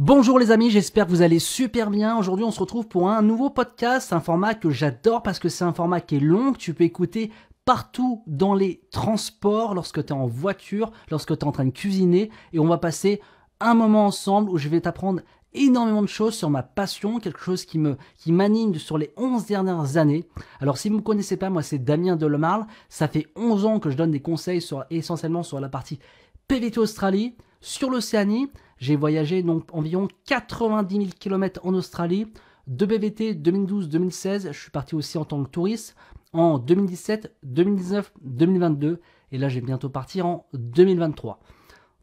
Bonjour les amis, j'espère que vous allez super bien. Aujourd'hui, on se retrouve pour un nouveau podcast, un format que j'adore parce que c'est un format qui est long, que tu peux écouter partout dans les transports, lorsque tu es en voiture, lorsque tu es en train de cuisiner et on va passer un moment ensemble où je vais t'apprendre énormément de choses sur ma passion, quelque chose qui me qui m'anime sur les 11 dernières années. Alors si vous me connaissez pas, moi c'est Damien Delemarle, ça fait 11 ans que je donne des conseils essentiellement sur la partie PVT Australie, sur l'Océanie j'ai voyagé environ 90 000 km en Australie. De BVT 2012-2016, je suis parti aussi en tant que touriste en 2017, 2019, 2022 et là j'ai bientôt partir en 2023.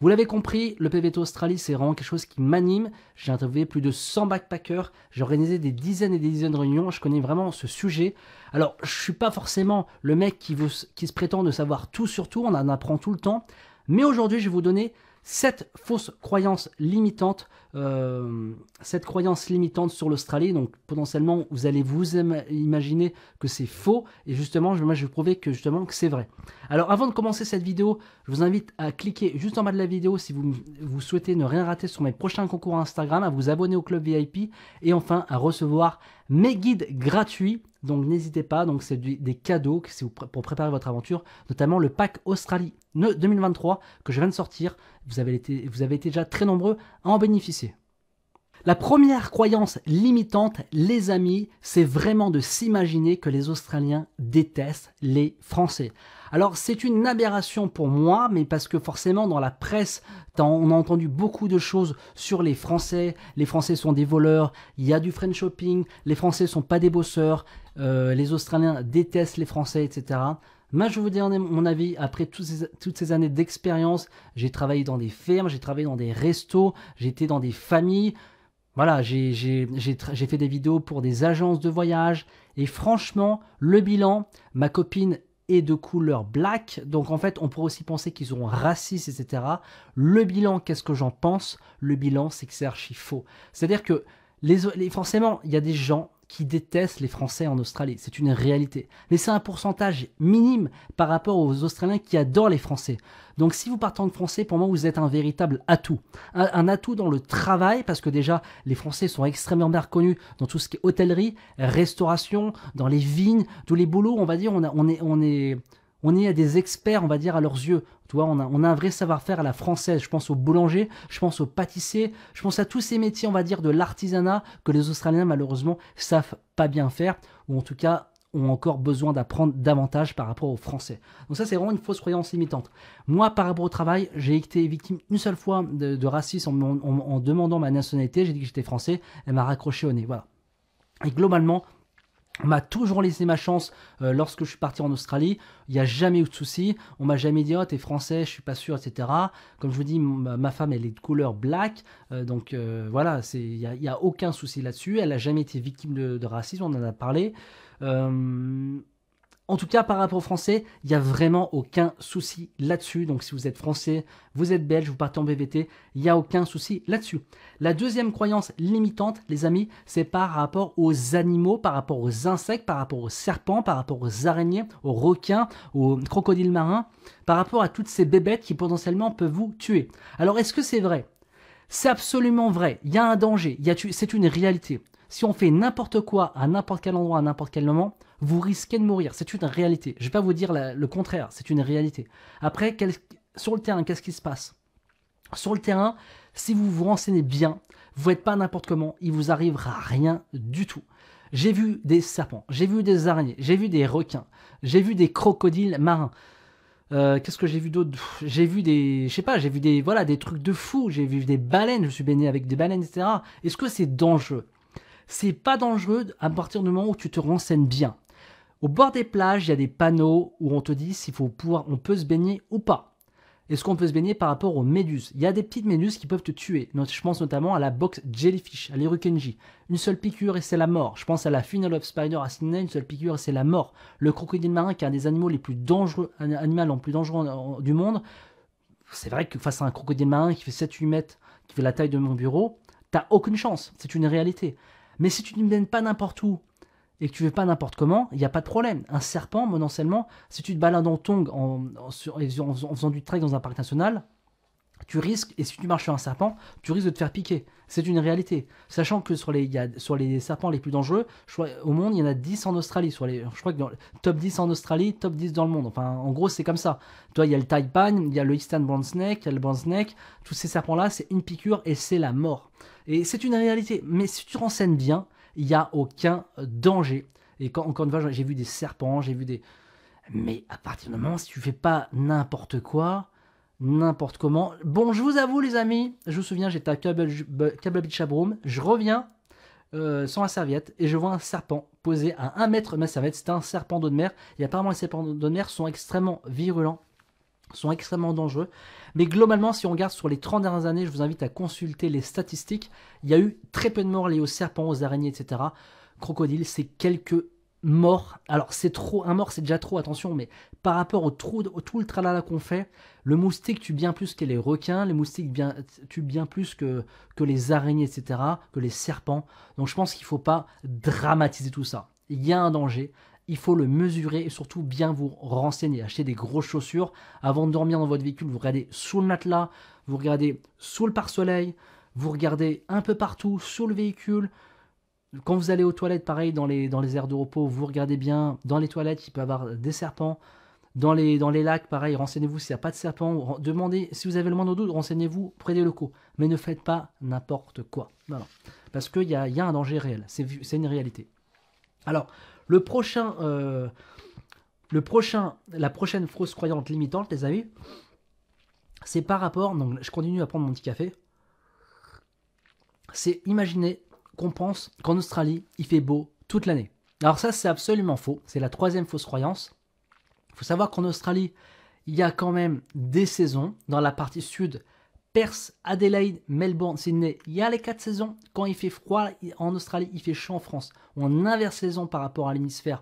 Vous l'avez compris, le PVT Australie, c'est vraiment quelque chose qui m'anime. J'ai interviewé plus de 100 backpackers, j'ai organisé des dizaines et des dizaines de réunions, je connais vraiment ce sujet. Alors, je suis pas forcément le mec qui, vous, qui se prétend de savoir tout sur tout, on en apprend tout le temps. Mais aujourd'hui, je vais vous donner cette fausse croyance limitante, cette euh, croyance limitante sur l'Australie. Donc potentiellement, vous allez vous imaginer que c'est faux. Et justement, moi, je vais vous prouver que justement que c'est vrai. Alors avant de commencer cette vidéo, je vous invite à cliquer juste en bas de la vidéo si vous, vous souhaitez ne rien rater sur mes prochains concours Instagram, à vous abonner au club VIP et enfin à recevoir mes guides gratuits. Donc n'hésitez pas, donc c'est des cadeaux pour préparer votre aventure, notamment le pack Australie 2023 que je viens de sortir. Vous avez été, vous avez été déjà très nombreux à en bénéficier. La première croyance limitante, les amis, c'est vraiment de s'imaginer que les Australiens détestent les Français. Alors c'est une aberration pour moi, mais parce que forcément dans la presse, on a entendu beaucoup de choses sur les Français. Les Français sont des voleurs, il y a du French shopping, les Français sont pas des bosseurs, euh, les Australiens détestent les Français, etc. Moi, je vous dis mon avis après toutes ces, toutes ces années d'expérience. J'ai travaillé dans des fermes, j'ai travaillé dans des restos, j'étais dans des familles. Voilà, j'ai fait des vidéos pour des agences de voyage et franchement, le bilan, ma copine est de couleur black, donc en fait, on pourrait aussi penser qu'ils sont racistes, etc. Le bilan, qu'est-ce que j'en pense Le bilan, c'est que c'est archi faux. C'est-à-dire que les, forcément, il y a des gens qui détestent les Français en Australie. C'est une réalité. Mais c'est un pourcentage minime par rapport aux Australiens qui adorent les Français. Donc si vous partez en français, pour moi, vous êtes un véritable atout. Un, atout dans le travail, parce que déjà, les Français sont extrêmement bien reconnus dans tout ce qui est hôtellerie, restauration, dans les vignes, tous les boulots, on va dire, on, on est... On est on est des experts, on va dire, à leurs yeux. Tu vois, on a, un vrai savoir-faire à la française. Je pense aux boulanger, je pense aux pâtissiers, je pense à tous ces métiers, on va dire, de l'artisanat que les Australiens, malheureusement, savent pas bien faire, ou en tout cas, ont encore besoin d'apprendre davantage par rapport aux Français. Donc ça, c'est vraiment une fausse croyance limitante. Moi, par rapport au travail, j'ai été victime une seule fois de, racisme en, en, demandant ma nationalité. J'ai dit que j'étais français. Elle m'a raccroché au nez. Voilà. Et globalement, on m'a toujours laissé ma chance euh, lorsque je suis parti en Australie. Il n'y a jamais eu de souci. On m'a jamais dit, oh, t'es français, je suis pas sûr, etc. Comme je vous dis, ma femme, elle est de couleur black. Euh, donc euh, voilà, il n'y a, a, aucun souci là-dessus. Elle n'a jamais été victime de, racisme, on en a parlé. En tout cas, par rapport aux Français, il n'y a vraiment aucun souci là-dessus. Donc si vous êtes Français, vous êtes Belge, vous partez en BVT, il n'y a aucun souci là-dessus. La deuxième croyance limitante, les amis, c'est par rapport aux animaux, par rapport aux insectes, par rapport aux serpents, par rapport aux araignées, aux requins, aux crocodiles marins, par rapport à toutes ces bébêtes qui potentiellement peuvent vous tuer. Alors est-ce que c'est vrai c'est absolument vrai. Il y a un danger. C'est une réalité si on fait n'importe quoi à n'importe quel endroit, à n'importe quel moment, vous risquez de mourir. C'est une réalité. Je ne vais pas vous dire le contraire, c'est une réalité. Après, sur le terrain, qu'est-ce qui se passe Sur le terrain, si vous vous renseignez bien, vous n'êtes pas n'importe comment, il vous arrivera rien du tout. J'ai vu des serpents, j'ai vu des araignées, j'ai vu des requins, j'ai vu des crocodiles marins. Euh, qu'est-ce que j'ai vu d'autre J'ai vu des, je sais pas, j'ai vu des, voilà, des trucs de fou. J'ai vu des baleines. Je suis baigné avec des baleines, etc. Est-ce que c'est dangereux c'est pas dangereux à partir du moment où tu te renseignes bien. Au bord des plages, il y a des panneaux où on te dit s'il faut pouvoir, on peut se baigner ou pas. Est-ce qu'on peut se baigner par rapport aux méduses Il y a des petites méduses qui peuvent te tuer. Je pense notamment à la box jellyfish, à l'erukenji. Une seule piqûre et c'est la mort. Je pense à la funnel of Spider à Sydney, une seule piqûre et c'est la mort. Le crocodile marin, qui est un des animaux les plus dangereux, un animal le plus dangereux du monde. C'est vrai que face à un crocodile marin qui fait 7-8 mètres, qui fait la taille de mon bureau, t'as aucune chance. C'est une réalité. Mais si tu ne mènes pas n'importe où et que tu ne pas n'importe comment, il n'y a pas de problème. Un serpent, potentiellement, si tu te balades en tong en, en faisant du trek dans un parc national, tu risques, et si tu marches sur un serpent, tu risques de te faire piquer. C'est une réalité. Sachant que sur les, sur les serpents les plus dangereux, au monde, il y en a 10 en Australie. Sur les, je crois que top 10 en Australie, top 10 dans le monde. Enfin, en gros, c'est comme ça. Toi, il y a le taipan, il y a le Eastern Bronze Snake, il y a le Bronze Snake. Tous ces serpents-là, c'est une piqûre et c'est la mort. Et c'est une réalité. Mais si tu renseignes bien, il n'y a aucun danger. Et quand, encore une fois, j'ai vu des serpents, j'ai vu des. Mais à partir du moment, si tu fais pas n'importe quoi, n'importe comment. Bon, je vous avoue, les amis, je vous souviens, j'étais à Cable, Cable Beach Je reviens euh, sans la serviette et je vois un serpent posé à 1 mètre de ma serviette. C'était un serpent d'eau de mer. Et apparemment, les serpents d'eau de mer sont extrêmement virulents sont extrêmement dangereux. Mais globalement, si on regarde sur les 30 dernières années, je vous invite à consulter les statistiques. Il y a eu très peu de morts liées aux serpents, aux araignées, etc. Crocodile, c'est quelques mort. Alors c'est trop, un mort c'est déjà trop, attention, mais par rapport au, trou, tout le tralala qu'on fait, le moustique tue bien plus que les requins, les moustiques bien, tuent bien plus que, que les araignées, etc., que les serpents. Donc je pense qu'il ne faut pas dramatiser tout ça. Il y a un danger, il faut le mesurer et surtout bien vous renseigner. Achetez des grosses chaussures. Avant de dormir dans votre véhicule, vous regardez sous le matelas, vous regardez sous le pare-soleil, vous regardez un peu partout, sous le véhicule, quand vous allez aux toilettes, pareil, dans les, dans les aires de repos, vous regardez bien. Dans les toilettes, il peut y avoir des serpents. Dans les, dans les lacs, pareil, renseignez-vous s'il n'y a pas de serpent. Demandez, si vous avez le moindre doute, renseignez-vous près des locaux. Mais ne faites pas n'importe quoi. Parce qu'il y a, un danger réel. C'est une réalité. Alors, le prochain, euh, le prochain, la prochaine fausse croyante limitante, les amis, c'est par rapport. Donc, je continue à prendre mon petit café. C'est imaginer qu'on pense qu'en Australie, il fait beau toute l'année. Alors ça, c'est absolument faux. C'est la troisième fausse croyance. Il faut savoir qu'en Australie, il y a quand même des saisons. Dans la partie sud, Perth, Adelaide, Melbourne, Sydney, il y a les quatre saisons. Quand il fait froid en Australie, il fait chaud en France. On inverse saison par rapport à l'hémisphère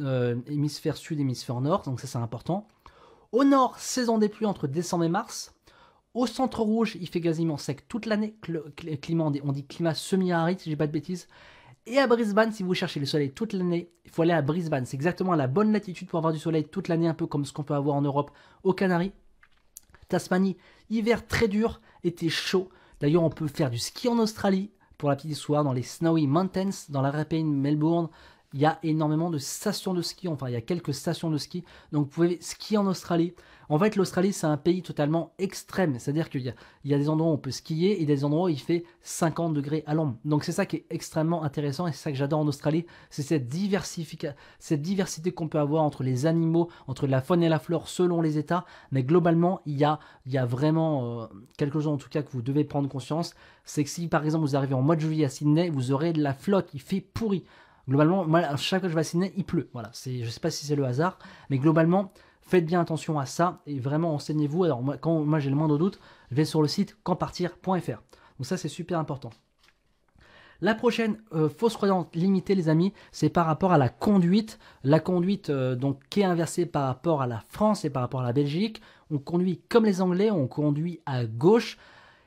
euh, hémisphère sud, hémisphère nord. Donc ça, c'est important. Au nord, saison des pluies entre décembre et mars. Au centre rouge, il fait quasiment sec toute l'année. climat, on dit climat semi-aride, si j'ai pas de bêtises. Et à Brisbane, si vous cherchez le soleil toute l'année, il faut aller à Brisbane. C'est exactement la bonne latitude pour avoir du soleil toute l'année, un peu comme ce qu'on peut avoir en Europe aux Canaries. Tasmanie, hiver très dur, été chaud. D'ailleurs, on peut faire du ski en Australie, pour la petite histoire, dans les Snowy Mountains, dans la rapine Melbourne, il y a énormément de stations de ski, enfin il y a quelques stations de ski, donc vous pouvez skier en Australie. En fait, l'Australie, c'est un pays totalement extrême, c'est-à-dire qu'il y, a des endroits où on peut skier et des endroits où il fait 50 degrés à l'ombre. Donc c'est ça qui est extrêmement intéressant et c'est ça que j'adore en Australie, c'est cette, cette diversité qu'on peut avoir entre les animaux, entre la faune et la flore selon les États, mais globalement, il y a, il vraiment quelques euh, quelque chose en tout cas que vous devez prendre conscience, c'est que si par exemple vous arrivez en mois de juillet à Sydney, vous aurez de la flotte, il fait pourri. Globalement, moi, chaque fois que je vais à il pleut. Voilà, c'est, je sais pas si c'est le hasard, mais globalement, faites bien attention à ça et vraiment enseignez vous Alors moi, quand moi j'ai le moindre doute, je vais sur le site quandpartir.fr. Donc ça c'est super important. La prochaine euh, fausse croyance limitée, les amis, c'est par rapport à la conduite. La conduite euh, donc qui est inversée par rapport à la France et par rapport à la Belgique. On conduit comme les Anglais, on conduit à gauche.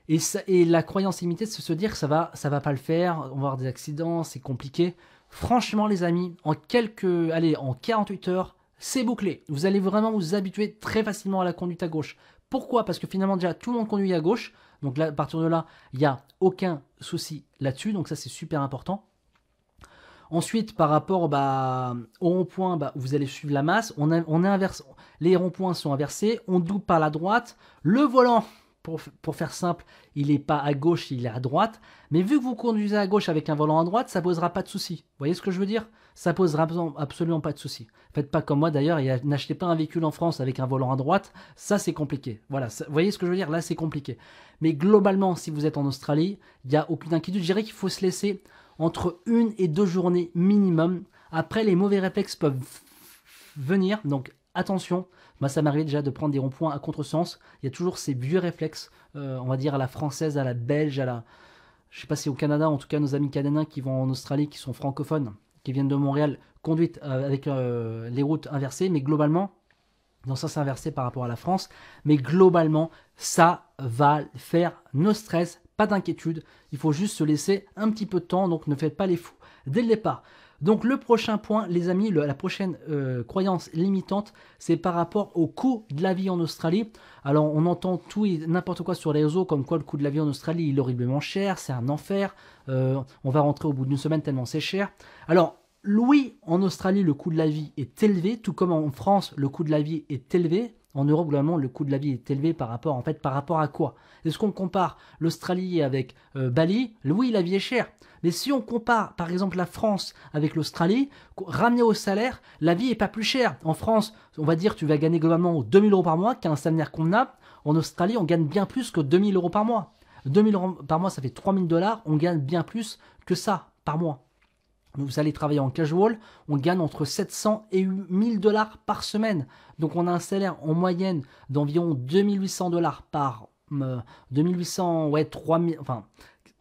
Et, la croyance limitée, c'est se dire que ça va, ça va pas le faire, on va avoir des accidents, c'est compliqué. Franchement, les amis, en quelques, allez, en 48 heures, c'est bouclé. Vous allez vraiment vous habituer très facilement à la conduite à gauche. Pourquoi Parce que finalement, déjà, tout le monde conduit à gauche. Donc, là, à partir de là, il n'y a aucun souci là-dessus. Donc, ça, c'est super important. Ensuite, par rapport bah, au rond-point, bah, vous allez suivre la masse. On, on inverse, les ronds-points sont inversés. On double par la droite. Le volant pour, faire simple, il n'est pas à gauche, il est à droite. Mais vu que vous conduisez à gauche avec un volant à droite, ça posera pas de souci. Vous voyez ce que je veux dire Ça posera absolument pas de souci. Faites pas comme moi d'ailleurs et n'achetez pas un véhicule en France avec un volant à droite. Ça, c'est compliqué. Voilà, vous voyez ce que je veux dire Là, c'est compliqué. Mais globalement, si vous êtes en Australie, il n'y a aucune inquiétude. Je dirais qu'il faut se laisser entre une et deux journées minimum. Après, les mauvais réflexes peuvent venir. Donc, attention. Moi, bah, ça m'arrive déjà de prendre des ronds-points à contresens. Il y a toujours ces vieux réflexes, euh, on va dire à la française, à la belge, à la. Je sais pas si au Canada, en tout cas, nos amis canadiens qui vont en Australie, qui sont francophones, qui viennent de Montréal, conduite euh, avec euh, les routes inversées, mais globalement, dans ça c'est inversé par rapport à la France, mais globalement, ça va faire nos stress, pas d'inquiétude. Il faut juste se laisser un petit peu de temps, donc ne faites pas les fous dès le départ. Donc le prochain point, les amis, la prochaine euh, croyance limitante, c'est par rapport au coût de la vie en Australie. Alors on entend tout et n'importe quoi sur les réseaux, comme quoi le coût de la vie en Australie, il est horriblement cher, c'est un enfer, euh, on va rentrer au bout d'une semaine tellement c'est cher. Alors oui, en Australie, le coût de la vie est élevé, tout comme en France, le coût de la vie est élevé en Europe, globalement, le coût de la vie est élevé par rapport, en fait, par rapport à quoi Est-ce qu'on compare l'Australie avec euh, Bali Oui, la vie est chère. Mais si on compare, par exemple, la France avec l'Australie, ramené au salaire, la vie est pas plus chère. En France, on va dire, tu vas gagner globalement 2000 euros par mois, qui est un salaire a En Australie, on gagne bien plus que 2000 euros par mois. 2000 euros par mois, ça fait 3000 dollars. On gagne bien plus que ça par mois vous allez travailler en casual, on gagne entre 700 et 1000 dollars par semaine. Donc on a un salaire en moyenne d'environ 2800 dollars par... 2800, euh, ouais, 3000, enfin,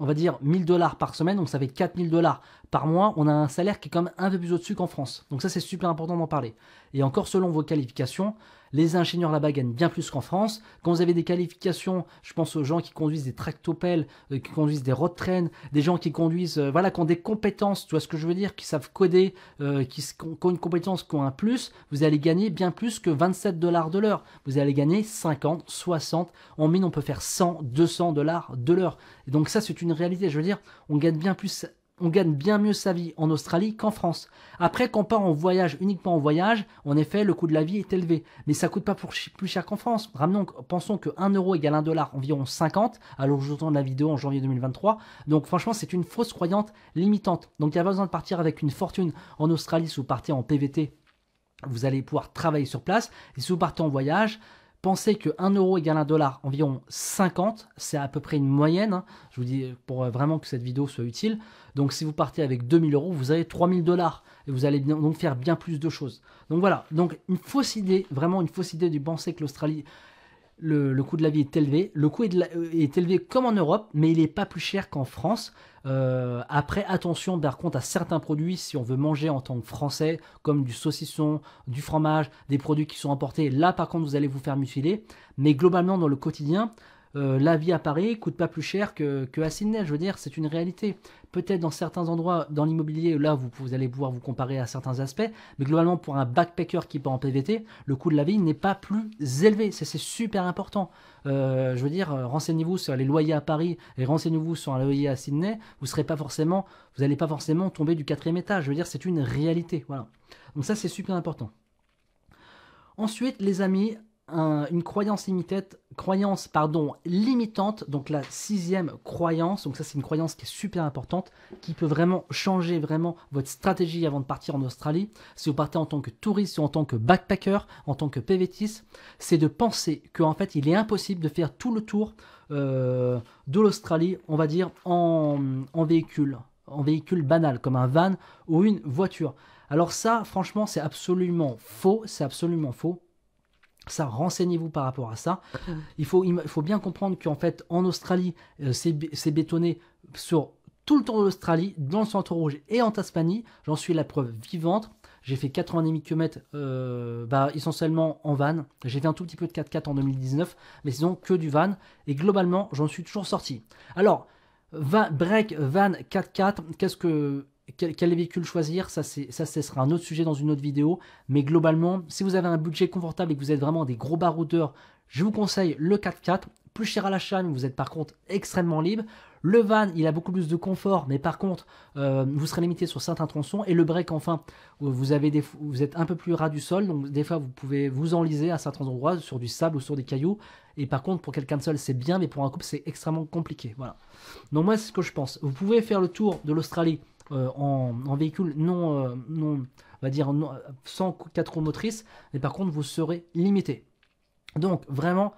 on va dire 1000 dollars par semaine, donc ça fait 4000 dollars par mois, on a un salaire qui est quand même un peu plus au-dessus qu'en France. Donc ça c'est super important d'en parler. Et encore selon vos qualifications, les ingénieurs là-bas gagnent bien plus qu'en France. Quand vous avez des qualifications, je pense aux gens qui conduisent des tractopelles, euh, qui conduisent des road trains, des gens qui conduisent, euh, voilà, qui ont des compétences, tu vois ce que je veux dire, qui savent coder, euh, qui, ont une compétence, qui ont un plus, vous allez gagner bien plus que 27 dollars de l'heure. Vous allez gagner 50, 60. En mine, on peut faire 100, 200 dollars de l'heure. donc ça, c'est une réalité. Je veux dire, on gagne bien plus on gagne bien mieux sa vie en Australie qu'en France. Après, quand on part en voyage, uniquement en voyage, en effet, le coût de la vie est élevé. Mais ça coûte pas plus cher qu'en France. Ramenons, pensons que 1 euro égale 1 dollar, environ 50, à vous de la vidéo en janvier 2023. Donc, franchement, c'est une fausse croyante limitante. Donc, il n'y a pas besoin de partir avec une fortune en Australie si vous partez en PVT. Vous allez pouvoir travailler sur place. Et si vous partez en voyage, Pensez que 1 euro égale 1 dollar environ 50, c'est à peu près une moyenne. Hein. Je vous dis euh, pour euh, vraiment que cette vidéo soit utile. Donc si vous partez avec 2000 euros, vous avez 3000 dollars et vous allez donc faire bien plus de choses. Donc voilà, donc une fausse idée, vraiment une fausse idée de penser que l'Australie le, coût de la vie est élevé. Le coût est, euh, élevé comme en Europe, mais il n'est pas plus cher qu'en France. Euh, après, attention par contre à certains produits, si on veut manger en tant que français, comme du saucisson, du fromage, des produits qui sont importés, là par contre vous allez vous faire mutiler. Mais globalement, dans le quotidien, euh, la vie à Paris coûte pas plus cher que, à Sydney. Je veux dire, c'est une réalité. Peut-être dans certains endroits, dans l'immobilier, là, vous, allez pouvoir vous comparer à certains aspects, mais globalement, pour un backpacker qui part en PVT, le coût de la vie n'est pas plus élevé. C'est super important. Euh, je veux dire, euh, renseignez-vous sur les loyers à Paris et renseignez-vous sur un loyer à Sydney. Vous serez pas forcément, vous n'allez pas forcément tomber du quatrième étage. Je veux dire, c'est une réalité. Voilà. Donc ça, c'est super important. Ensuite, les amis, une croyance croyance pardon, limitante, donc la sixième croyance, donc ça c'est une croyance qui est super importante, qui peut vraiment changer vraiment votre stratégie avant de partir en Australie, si vous partez en tant que touriste ou en tant que backpacker, en tant que PVTIS, c'est de penser qu'en fait il est impossible de faire tout le tour euh, de l'Australie, on va dire, en, en véhicule, en véhicule banal, comme un van ou une voiture. Alors ça, franchement, c'est absolument faux, c'est absolument faux ça, renseignez-vous par rapport à ça. Mm. Il faut, il faut bien comprendre qu'en fait, en Australie, euh, c'est bétonné sur tout le tour de l'Australie, dans le centre rouge et en Tasmanie. J'en suis la preuve vivante. J'ai fait 90 km euh, bah, essentiellement en van. J'ai fait un tout petit peu de 4x4 en 2019, mais sinon que du van. Et globalement, j'en suis toujours sorti. Alors, break, van, 4x4, qu'est-ce que quel, véhicule choisir, ça, ça sera un autre sujet dans une autre vidéo. Mais globalement, si vous avez un budget confortable et que vous êtes vraiment des gros baroudeurs, je vous conseille le 4x4. Plus cher à l'achat, mais vous êtes par contre extrêmement libre. Le van, il a beaucoup plus de confort, mais par contre, euh, vous serez limité sur certains tronçons. Et le break, enfin, euh, vous, êtes un peu plus ras du sol, donc des fois, vous pouvez vous enliser à certains endroits sur du sable ou sur des cailloux. Et par contre, pour quelqu'un de seul, c'est bien, mais pour un couple, c'est extrêmement compliqué. Voilà. Donc moi, c'est ce que je pense. Vous pouvez faire le tour de l'Australie euh, en, véhicule non, euh, non, on va dire non, sans quatre roues motrices, mais par contre vous serez limité. Donc vraiment,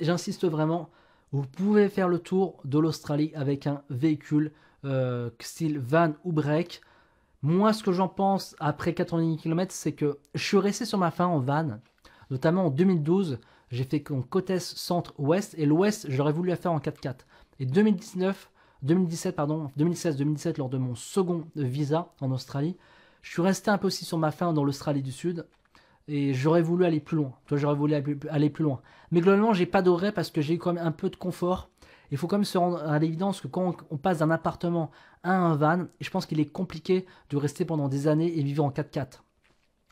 j'insiste vraiment, vous pouvez faire le tour de l'Australie avec un véhicule euh, style van ou break. Moi, ce que j'en pense après 90 km, c'est que je suis resté sur ma fin en van, notamment en 2012. J'ai fait en côte centre, ouest, et l'ouest, j'aurais voulu la faire en 4x4. Et 2019, 2017, pardon, 2016-2017 lors de mon second visa en Australie. Je suis resté un peu aussi sur ma faim dans l'Australie du Sud et j'aurais voulu aller plus loin. Toi, j'aurais voulu aller plus loin. Mais globalement, j'ai pas doré parce que j'ai eu quand même un peu de confort. Il faut quand même se rendre à l'évidence que quand on passe d'un appartement à un van, je pense qu'il est compliqué de rester pendant des années et vivre en 4x4.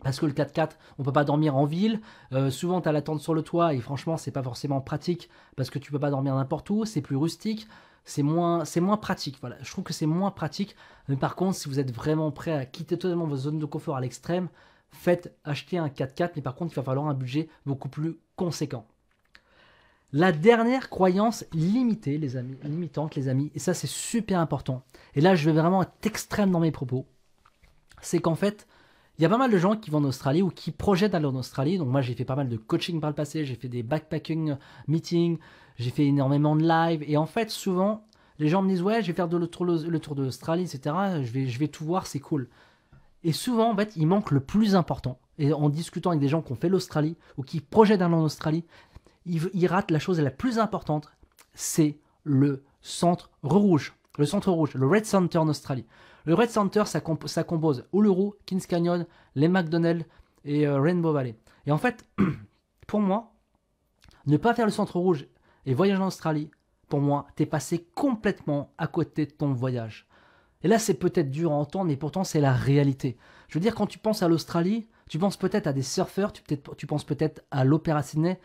Parce que le 4x4, on peut pas dormir en ville. Euh, souvent, tu as la tente sur le toit et franchement, c'est pas forcément pratique parce que tu peux pas dormir n'importe où. C'est plus rustique c'est moins, c'est moins pratique. Voilà, je trouve que c'est moins pratique. Mais par contre, si vous êtes vraiment prêt à quitter totalement vos zones de confort à l'extrême, faites acheter un 4x4, mais par contre, il va falloir un budget beaucoup plus conséquent. La dernière croyance limitée, les amis, limitante, les amis, et ça c'est super important. Et là, je vais vraiment être extrême dans mes propos. C'est qu'en fait, il y a pas mal de gens qui vont en Australie ou qui projettent d'aller en Australie. Donc moi j'ai fait pas mal de coaching par le passé, j'ai fait des backpacking meetings, j'ai fait énormément de live. Et en fait souvent les gens me disent ouais je vais faire le, tour, d'Australie, de l'Australie, etc. Je vais, tout voir, c'est cool. Et souvent en fait il manque le plus important. Et en discutant avec des gens qui ont fait l'Australie ou qui projettent d'aller en Australie, ils, ils ratent la chose la plus importante, c'est le centre rouge. Le centre rouge, le Red Center en Australie. Le Red Center, ça, compose Uluru, Kings Canyon, les McDonnell et euh, Rainbow Valley. Et en fait, pour moi, ne pas faire le centre rouge et voyager en Australie, pour moi, t'es passé complètement à côté de ton voyage. Et là, c'est peut-être dur à entendre, mais pourtant, c'est la réalité. Je veux dire, quand tu penses à l'Australie, tu penses peut-être à des surfeurs, tu, tu penses peut-être à l'Opéra Sydney,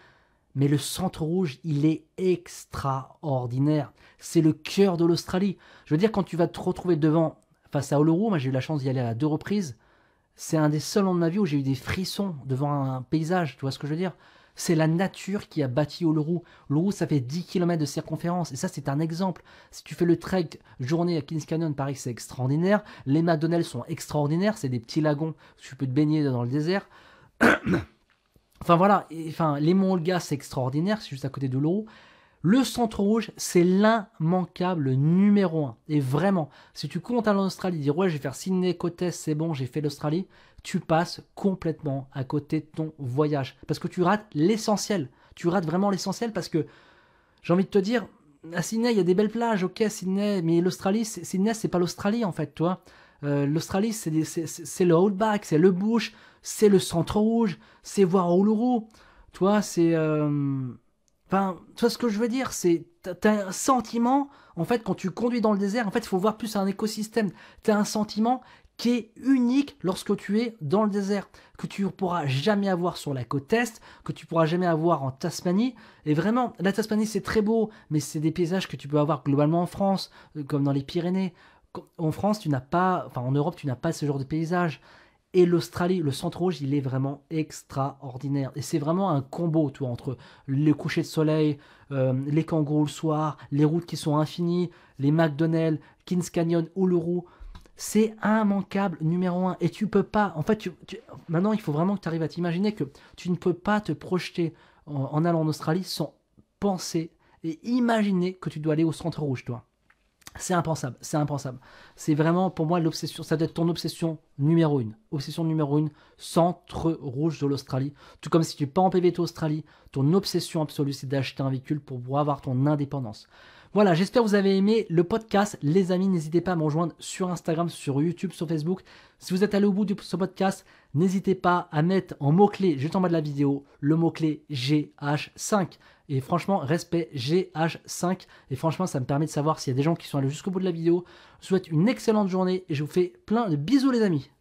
mais le centre rouge, il est extraordinaire. C'est le cœur de l'Australie. Je veux dire, quand tu vas te retrouver devant Face à Olorou, moi j'ai eu la chance d'y aller à deux reprises. C'est un des seuls endroits de ma vie où j'ai eu des frissons devant un paysage, tu vois ce que je veux dire c'est la nature qui a bâti Olorou, Olorou ça fait 10 km de circonférence. Et ça, c'est un exemple. Si tu fais le trek journée à Kings Canyon, pareil, c'est extraordinaire. Les McDonald's sont extraordinaires. C'est des petits lagons. Tu peux te baigner dans le désert. enfin, voilà. enfin, les monts Olga, c'est extraordinaire. C'est juste à côté de l'eau. Le centre rouge, c'est l'immanquable numéro un. Et vraiment, si tu comptes en Australie, dire ouais, je vais faire Sydney, Côte c'est bon, j'ai fait l'Australie, tu passes complètement à côté de ton voyage. Parce que tu rates l'essentiel. Tu rates vraiment l'essentiel parce que, j'ai envie de te dire, à Sydney, il y a des belles plages, ok, Sydney, mais l'Australie, Sydney, c'est pas l'Australie en fait, toi. Euh, L'Australie, c'est le Outback, c'est le Bush, c'est le centre rouge, c'est voir Uluru. Toi, c'est. Euh, Enfin, tu vois ce que je veux dire, c'est t'as un sentiment en fait quand tu conduis dans le désert, en fait, il faut voir plus un écosystème. T'as un sentiment qui est unique lorsque tu es dans le désert, que tu ne pourras jamais avoir sur la côte est, que tu pourras jamais avoir en Tasmanie. Et vraiment, la Tasmanie c'est très beau, mais c'est des paysages que tu peux avoir globalement en France, euh, comme dans les Pyrénées. En France, tu n'as pas, enfin en Europe, tu n'as pas ce genre de paysages et l'Australie. Le centre rouge, il est vraiment extraordinaire. Et c'est vraiment un combo, toi, entre les couchers de soleil, euh, les kangourous le soir, les routes qui sont infinies, les McDonald's, Kings Canyon, Uluru. C'est immanquable, numéro un. Et tu peux pas. En fait, maintenant, il faut vraiment que tu arrives à t'imaginer que tu ne peux pas te projeter en allant en Australie sans penser et imaginer que tu dois aller au centre rouge, toi. C'est impensable, c'est impensable. C'est vraiment pour moi l'obsession, ça doit être ton obsession numéro une. Obsession numéro une, centre rouge de l'Australie. Tout comme si tu pas en PVT Australie, ton obsession absolue c'est d'acheter un véhicule pour pouvoir avoir ton indépendance. Voilà, j'espère que vous avez aimé le podcast. Les amis, n'hésitez pas à me rejoindre sur Instagram, sur YouTube, sur Facebook. Si vous êtes allé au bout de ce podcast, n'hésitez pas à mettre en mot-clé, juste en bas de la vidéo, le mot-clé GH5. Et franchement, respect GH5. Et franchement, ça me permet de savoir s'il y a des gens qui sont allés jusqu'au bout de la vidéo. Je vous souhaite une excellente journée et je vous fais plein de bisous les amis.